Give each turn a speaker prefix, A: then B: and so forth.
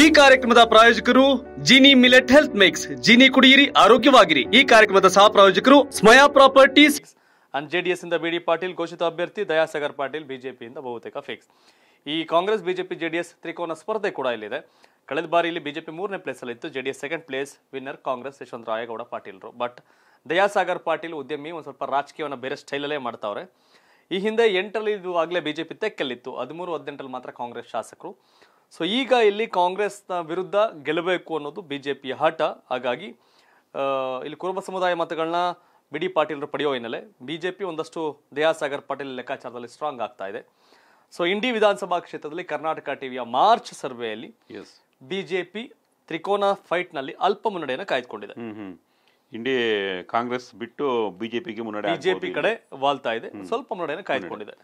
A: ಈ ಕಾರ್ಯಕ್ರಮದ ಪ್ರಾಯೋಜಕರು Jini millet health mix Jini ಕುಡಿಯಿರಿ ಆರೋಗ್ಯವಾಗಿರಿ ಈ ಕಾರ್ಯಕ್ರಮದ ಸಹ ಪ್ರಾಯೋಜಕರು ಸ್ಮಯಾ ಪ್ರಾಪರ್ಟೀಸ್ ಅಂಡ್ ಜೆಡಿಎಸ್ ಇಂದ ಬಿಡಿ ಪಾಟೀಲ್ ಘೋಷಿತ ಅಭ್ಯರ್ಥಿ ದಯಾಸಾಗರ್ ಪಾಟೀಲ್ ಬಿಜೆಪಿಯಿಂದ ಬಹುತೇಕ ಫಿಕ್ಸ್ ಈ ಕಾಂಗ್ರೆಸ್ ಬಿಜೆಪಿ ಜೆಡಿಎಸ್ ತ್ರಿಕೋನ ಸ್ಪರ್ಧೆ ಕೂಡ ಇಲ್ಲಿದೆ ಕಳೆದ ಬಾರಿ ಇಲ್ಲಿ ಬಿಜೆಪಿ ಮೂರನೇ ಪ್ಲೇಸ್ ಅಲ್ಲಿ ಇತ್ತು JDS second place winner Congress Yashwant Rayagouda ಪಾಟೀಲ್ರು ಬಟ್ ದಯಾಸಾಗರ್ ಪಾಟೀಲ್ ಉದ್ಯಮಿ ಒಂದು ಸ್ವಲ್ಪ ರಾಜಕೀಯವನ್ನು ಬೇರೆ ಸ್ಟೈಲಲ್ಲೇ ಮಾಡ್ತಾವ್ರೆ ಈ ಹಿಂದೆ ಎಂಟರಲ್ಲಿ ಇದು ಆಗಲೇ ಬಿಜೆಪಿ ತೆಕ್ಕಲ್ಲಿತ್ತು ಹದಿಮೂರು ಹದಿನೆಂಟರಲ್ಲಿ ಮಾತ್ರ ಕಾಂಗ್ರೆಸ್ ಶಾಸಕರು ಸೊ ಈಗ ಇಲ್ಲಿ ಕಾಂಗ್ರೆಸ್ನ ವಿರುದ್ಧ ಗೆಲ್ಲಬೇಕು ಅನ್ನೋದು ಬಿ ಜೆ ಪಿಯ ಹಠ ಹಾಗಾಗಿ ಇಲ್ಲಿ ಕುರುಬ ಸಮುದಾಯ ಮತಗಳನ್ನ ಬಿಡಿ ಪಾಟೀಲರು ಪಡೆಯೋ ಹಿನ್ನೆಲೆ ಬಿ ಜೆ ಪಿ ಒಂದಷ್ಟು ದಯಾಸಾಗರ್ ಪಾಟೀಲ್ ಲೆಕ್ಕಾಚಾರದಲ್ಲಿ ಸ್ಟ್ರಾಂಗ್ ಆಗ್ತಾ ಇದೆ ಸೊ ಇಂಡಿ ವಿಧಾನಸಭಾ ಕ್ಷೇತ್ರದಲ್ಲಿ ಕರ್ನಾಟಕ ಟಿವಿಯ ಮಾರ್ಚ್ ಸರ್ವೆಯಲ್ಲಿ ಬಿಜೆಪಿ ತ್ರಿಕೋನ ಫೈಟ್ನಲ್ಲಿ ಅಲ್ಪ ಮುನ್ನಡೆಯನ್ನು ಕಾಯ್ದುಕೊಂಡಿದೆ ಇಂಡಿ ಕಾಂಗ್ರೆಸ್ ಬಿಟ್ಟು ಬಿಜೆಪಿಗೆ ಮುನ್ನಡೆ ಬಿಜೆಪಿ ಕಡೆ ವಾಲ್ತಾ ಇದೆ ಸ್ವಲ್ಪ ಮುನ್ನಡೆಯನ್ನು ಕಾಯ್ದುಕೊಂಡಿದೆ